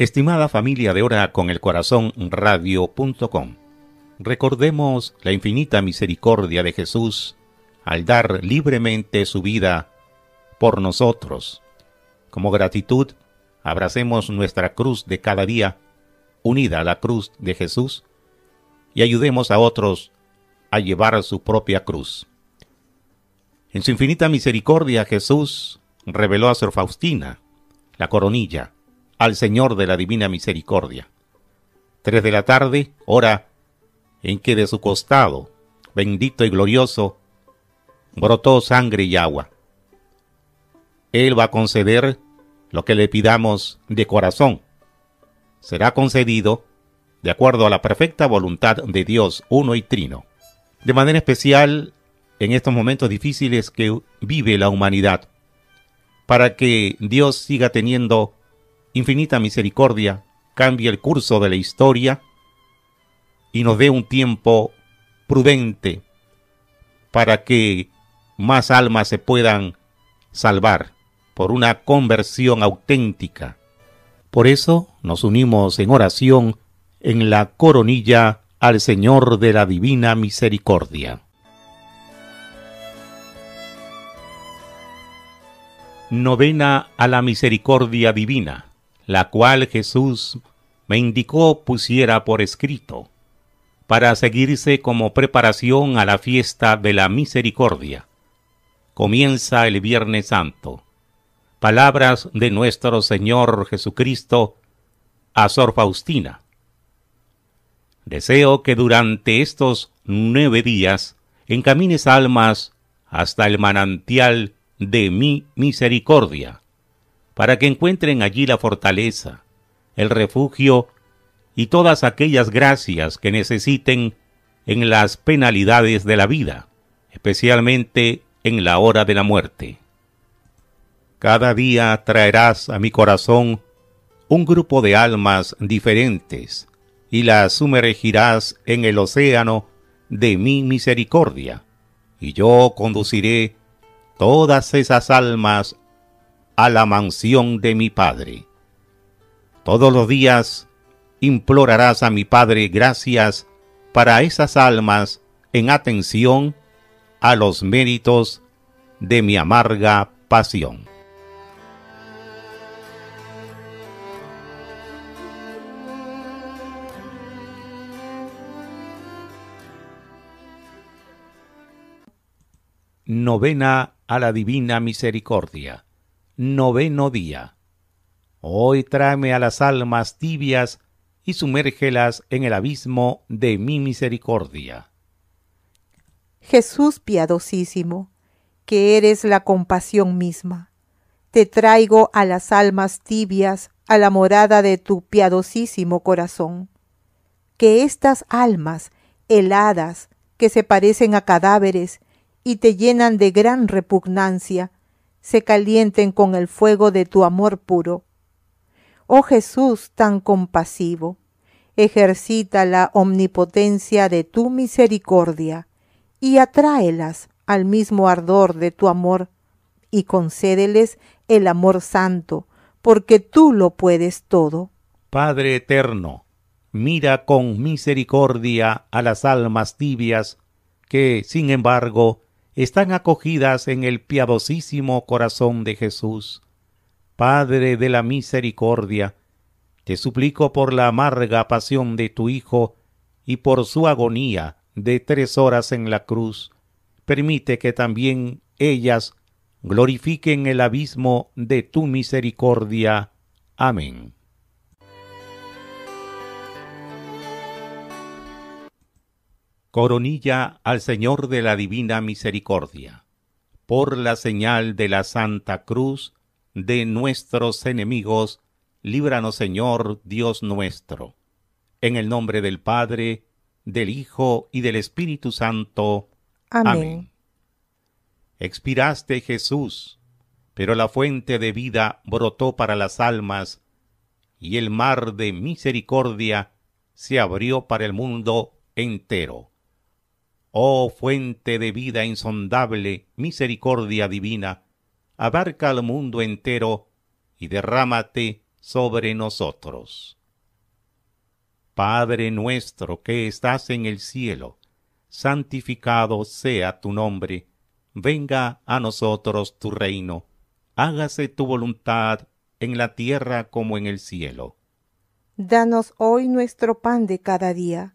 Estimada familia de Hora con el Corazón Radio.com, recordemos la infinita misericordia de Jesús al dar libremente su vida por nosotros. Como gratitud, abracemos nuestra cruz de cada día, unida a la cruz de Jesús, y ayudemos a otros a llevar su propia cruz. En su infinita misericordia Jesús reveló a Sor Faustina la coronilla al Señor de la Divina Misericordia. Tres de la tarde, hora en que de su costado, bendito y glorioso, brotó sangre y agua. Él va a conceder lo que le pidamos de corazón. Será concedido de acuerdo a la perfecta voluntad de Dios uno y trino. De manera especial en estos momentos difíciles que vive la humanidad, para que Dios siga teniendo infinita misericordia, cambia el curso de la historia y nos dé un tiempo prudente para que más almas se puedan salvar por una conversión auténtica. Por eso nos unimos en oración en la coronilla al Señor de la Divina Misericordia. Novena a la Misericordia Divina la cual Jesús me indicó pusiera por escrito, para seguirse como preparación a la fiesta de la misericordia. Comienza el Viernes Santo. Palabras de nuestro Señor Jesucristo a Sor Faustina. Deseo que durante estos nueve días encamines almas hasta el manantial de mi misericordia para que encuentren allí la fortaleza, el refugio y todas aquellas gracias que necesiten en las penalidades de la vida, especialmente en la hora de la muerte. Cada día traerás a mi corazón un grupo de almas diferentes y las sumergirás en el océano de mi misericordia, y yo conduciré todas esas almas a la mansión de mi Padre. Todos los días implorarás a mi Padre gracias para esas almas en atención a los méritos de mi amarga pasión. Novena a la Divina Misericordia noveno día. Hoy tráeme a las almas tibias y sumérgelas en el abismo de mi misericordia. Jesús piadosísimo, que eres la compasión misma, te traigo a las almas tibias a la morada de tu piadosísimo corazón. Que estas almas heladas, que se parecen a cadáveres y te llenan de gran repugnancia, se calienten con el fuego de tu amor puro. Oh Jesús tan compasivo, ejercita la omnipotencia de tu misericordia y atráelas al mismo ardor de tu amor y concédeles el amor santo, porque tú lo puedes todo. Padre eterno, mira con misericordia a las almas tibias que, sin embargo, están acogidas en el piadosísimo corazón de Jesús. Padre de la misericordia, te suplico por la amarga pasión de tu Hijo y por su agonía de tres horas en la cruz, permite que también ellas glorifiquen el abismo de tu misericordia. Amén. coronilla al Señor de la Divina Misericordia, por la señal de la Santa Cruz de nuestros enemigos, líbranos Señor Dios nuestro. En el nombre del Padre, del Hijo y del Espíritu Santo. Amén. Expiraste Jesús, pero la fuente de vida brotó para las almas, y el mar de misericordia se abrió para el mundo entero Oh fuente de vida insondable, misericordia divina, abarca al mundo entero y derrámate sobre nosotros. Padre nuestro que estás en el cielo, santificado sea tu nombre, venga a nosotros tu reino, hágase tu voluntad en la tierra como en el cielo. Danos hoy nuestro pan de cada día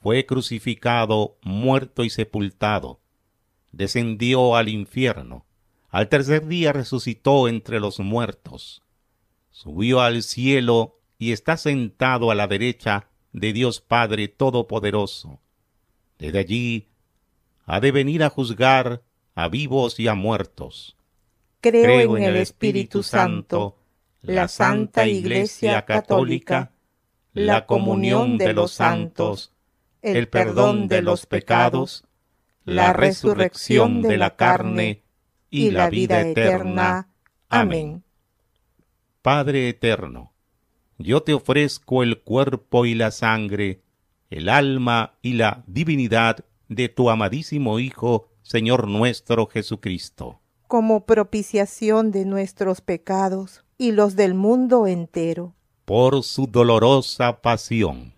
fue crucificado, muerto y sepultado, descendió al infierno, al tercer día resucitó entre los muertos, subió al cielo y está sentado a la derecha de Dios Padre Todopoderoso. Desde allí ha de venir a juzgar a vivos y a muertos. Creo, en, el Espíritu Santo, la Santa Iglesia Católica, la comunión de los santos, el perdón de los pecados, la resurrección de la carne y la vida eterna. Amén. Padre eterno, yo te ofrezco el cuerpo y la sangre, el alma y la divinidad de tu amadísimo Hijo, Señor nuestro Jesucristo. Como propiciación de nuestros pecados y los del mundo entero. Por su dolorosa pasión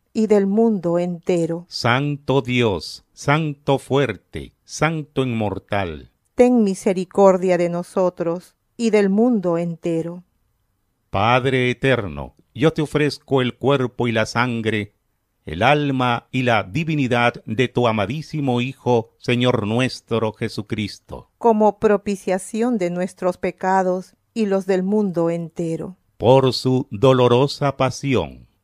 y del mundo entero. Santo Dios, Santo fuerte, Santo inmortal. Ten misericordia de nosotros y del mundo entero. Padre eterno, yo te ofrezco el cuerpo y la sangre, el alma y la divinidad de tu amadísimo Hijo, Señor nuestro Jesucristo. Como propiciación de nuestros pecados y los del mundo entero. Por su dolorosa pasión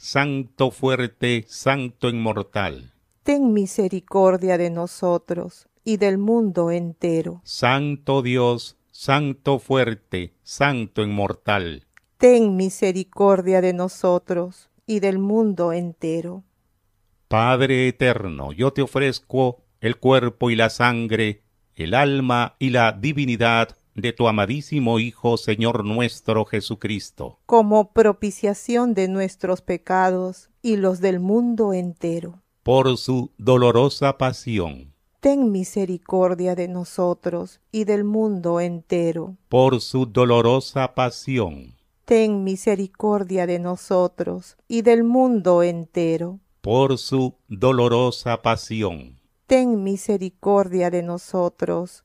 Santo fuerte, Santo inmortal. Ten misericordia de nosotros y del mundo entero. Santo Dios, Santo fuerte, Santo inmortal. Ten misericordia de nosotros y del mundo entero. Padre eterno, yo te ofrezco el cuerpo y la sangre, el alma y la divinidad de tu amadísimo Hijo, Señor nuestro Jesucristo, como propiciación de nuestros pecados y los del mundo entero. Por su dolorosa pasión, ten misericordia de nosotros y del mundo entero. Por su dolorosa pasión, ten misericordia de nosotros y del mundo entero. Por su dolorosa pasión, ten misericordia de nosotros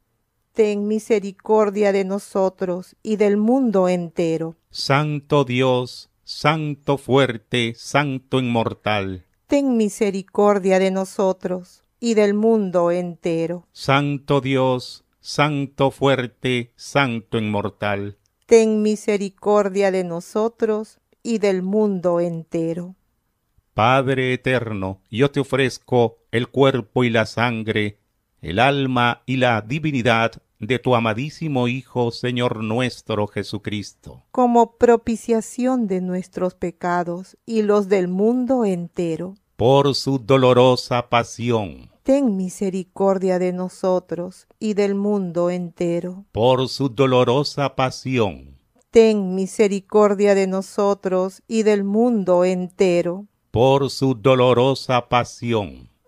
ten misericordia de nosotros y del mundo entero. Santo Dios, Santo fuerte, Santo inmortal. Ten misericordia de nosotros y del mundo entero. Santo Dios, Santo fuerte, Santo inmortal. Ten misericordia de nosotros y del mundo entero. Padre eterno, yo te ofrezco el cuerpo y la sangre el alma y la divinidad de tu amadísimo Hijo, Señor nuestro Jesucristo. Como propiciación de nuestros pecados y los del mundo entero. Por su dolorosa pasión. Ten misericordia de nosotros y del mundo entero. Por su dolorosa pasión. Ten misericordia de nosotros y del mundo entero. Por su dolorosa pasión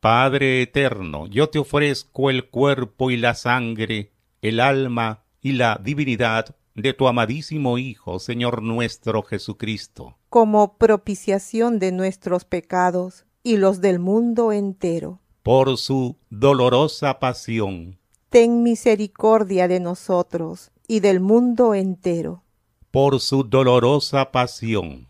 Padre eterno, yo te ofrezco el cuerpo y la sangre, el alma y la divinidad de tu amadísimo Hijo, Señor nuestro Jesucristo, como propiciación de nuestros pecados y los del mundo entero. Por su dolorosa pasión. Ten misericordia de nosotros y del mundo entero. Por su dolorosa pasión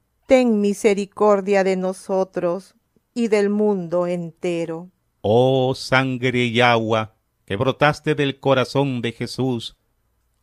ten misericordia de nosotros y del mundo entero. Oh sangre y agua, que brotaste del corazón de Jesús,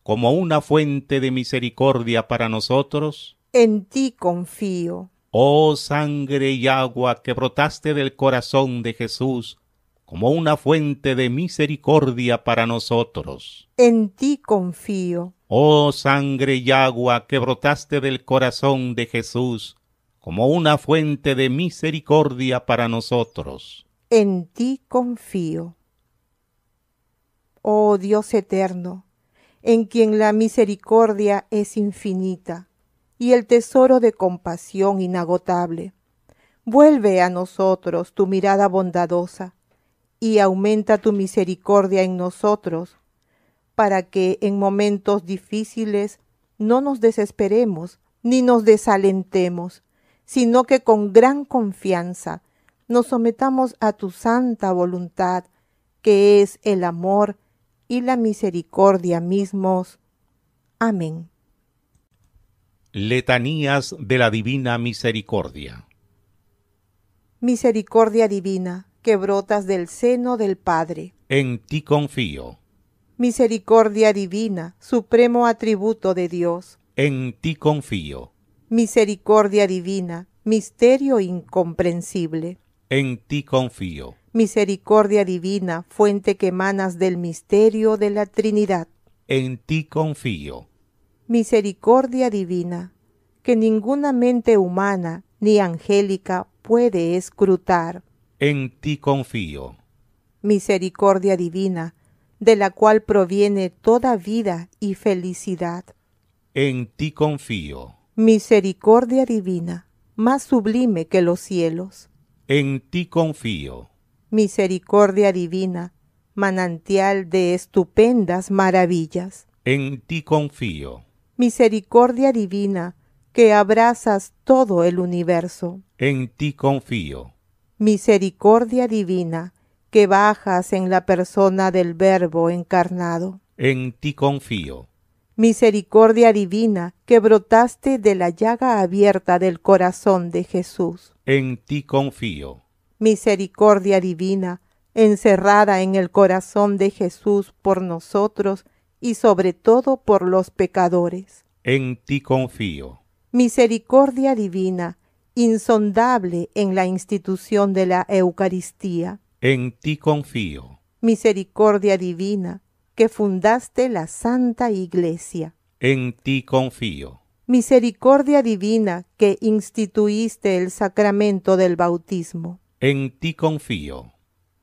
como una fuente de misericordia para nosotros, en ti confío. Oh sangre y agua, que brotaste del corazón de Jesús, como una fuente de misericordia para nosotros. En ti confío. Oh sangre y agua, que brotaste del corazón de Jesús, como una fuente de misericordia para nosotros. En ti confío. Oh Dios eterno, en quien la misericordia es infinita y el tesoro de compasión inagotable. Vuelve a nosotros tu mirada bondadosa y aumenta tu misericordia en nosotros, para que en momentos difíciles no nos desesperemos ni nos desalentemos, sino que con gran confianza nos sometamos a tu santa voluntad, que es el amor y la misericordia mismos. Amén. Letanías de la Divina Misericordia. Misericordia divina, que brotas del seno del Padre. En ti confío. Misericordia divina, supremo atributo de Dios. En ti confío Misericordia divina, misterio incomprensible. En ti confío. Misericordia divina, fuente que emanas del misterio de la Trinidad. En ti confío. Misericordia divina, que ninguna mente humana ni angélica puede escrutar. En ti confío. Misericordia divina, de la cual proviene toda vida y felicidad. En ti confío misericordia divina, más sublime que los cielos. En ti confío. Misericordia divina, manantial de estupendas maravillas. En ti confío. Misericordia divina, que abrazas todo el universo. En ti confío. Misericordia divina, que bajas en la persona del Verbo encarnado. En ti confío misericordia divina que brotaste de la llaga abierta del corazón de Jesús. En ti confío. Misericordia divina, encerrada en el corazón de Jesús por nosotros y sobre todo por los pecadores. En ti confío. Misericordia divina, insondable en la institución de la Eucaristía. En ti confío. Misericordia divina, que fundaste la Santa Iglesia. En ti confío. Misericordia divina, que instituiste el sacramento del bautismo. En ti confío.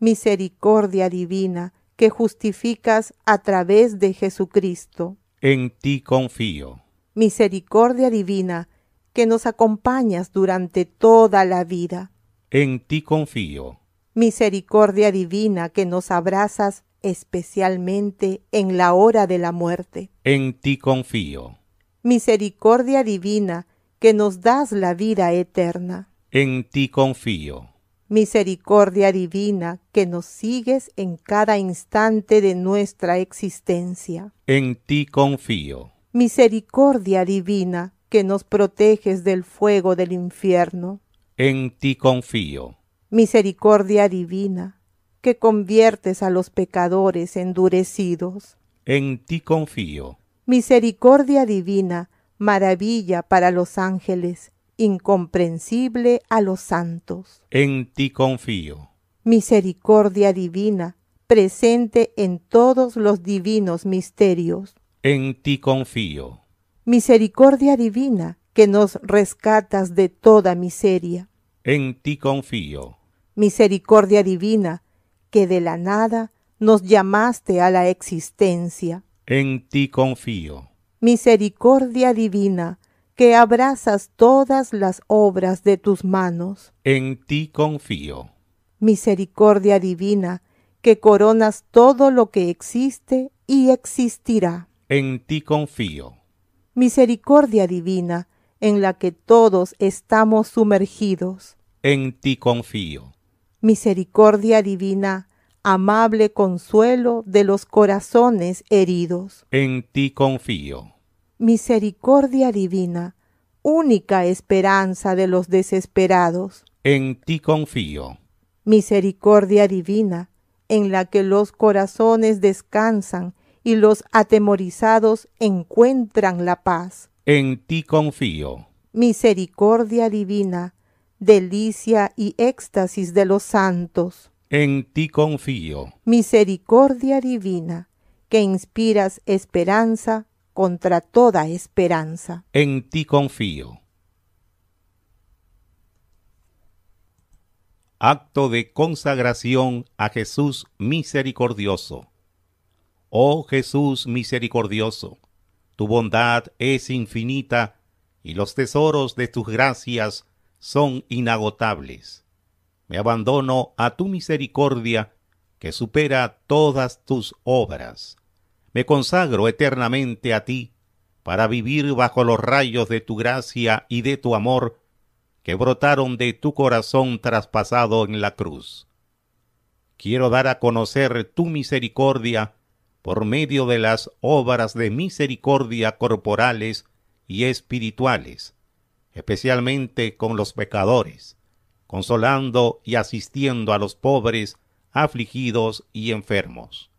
Misericordia divina, que justificas a través de Jesucristo. En ti confío. Misericordia divina, que nos acompañas durante toda la vida. En ti confío. Misericordia divina, que nos abrazas especialmente en la hora de la muerte. En ti confío. Misericordia divina, que nos das la vida eterna. En ti confío. Misericordia divina, que nos sigues en cada instante de nuestra existencia. En ti confío. Misericordia divina, que nos proteges del fuego del infierno. En ti confío. Misericordia divina, que conviertes a los pecadores endurecidos. En ti confío. Misericordia divina, maravilla para los ángeles, incomprensible a los santos. En ti confío. Misericordia divina, presente en todos los divinos misterios. En ti confío. Misericordia divina, que nos rescatas de toda miseria. En ti confío. Misericordia divina, que de la nada nos llamaste a la existencia. En ti confío. Misericordia divina, que abrazas todas las obras de tus manos. En ti confío. Misericordia divina, que coronas todo lo que existe y existirá. En ti confío. Misericordia divina, en la que todos estamos sumergidos. En ti confío misericordia divina, amable consuelo de los corazones heridos. En ti confío. Misericordia divina, única esperanza de los desesperados. En ti confío. Misericordia divina, en la que los corazones descansan y los atemorizados encuentran la paz. En ti confío. Misericordia divina, delicia y éxtasis de los santos. En ti confío. Misericordia divina, que inspiras esperanza contra toda esperanza. En ti confío. Acto de consagración a Jesús misericordioso. Oh Jesús misericordioso, tu bondad es infinita y los tesoros de tus gracias son inagotables. Me abandono a tu misericordia que supera todas tus obras. Me consagro eternamente a ti para vivir bajo los rayos de tu gracia y de tu amor que brotaron de tu corazón traspasado en la cruz. Quiero dar a conocer tu misericordia por medio de las obras de misericordia corporales y espirituales especialmente con los pecadores, consolando y asistiendo a los pobres, afligidos y enfermos.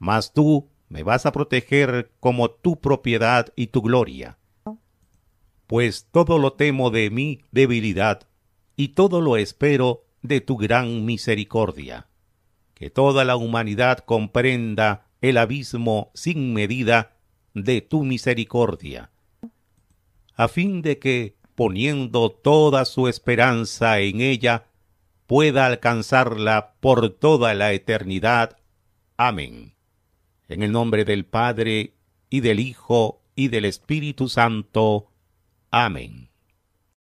Mas tú me vas a proteger como tu propiedad y tu gloria, pues todo lo temo de mi debilidad y todo lo espero de tu gran misericordia. Que toda la humanidad comprenda el abismo sin medida de tu misericordia a fin de que, poniendo toda su esperanza en ella, pueda alcanzarla por toda la eternidad. Amén. En el nombre del Padre, y del Hijo, y del Espíritu Santo. Amén.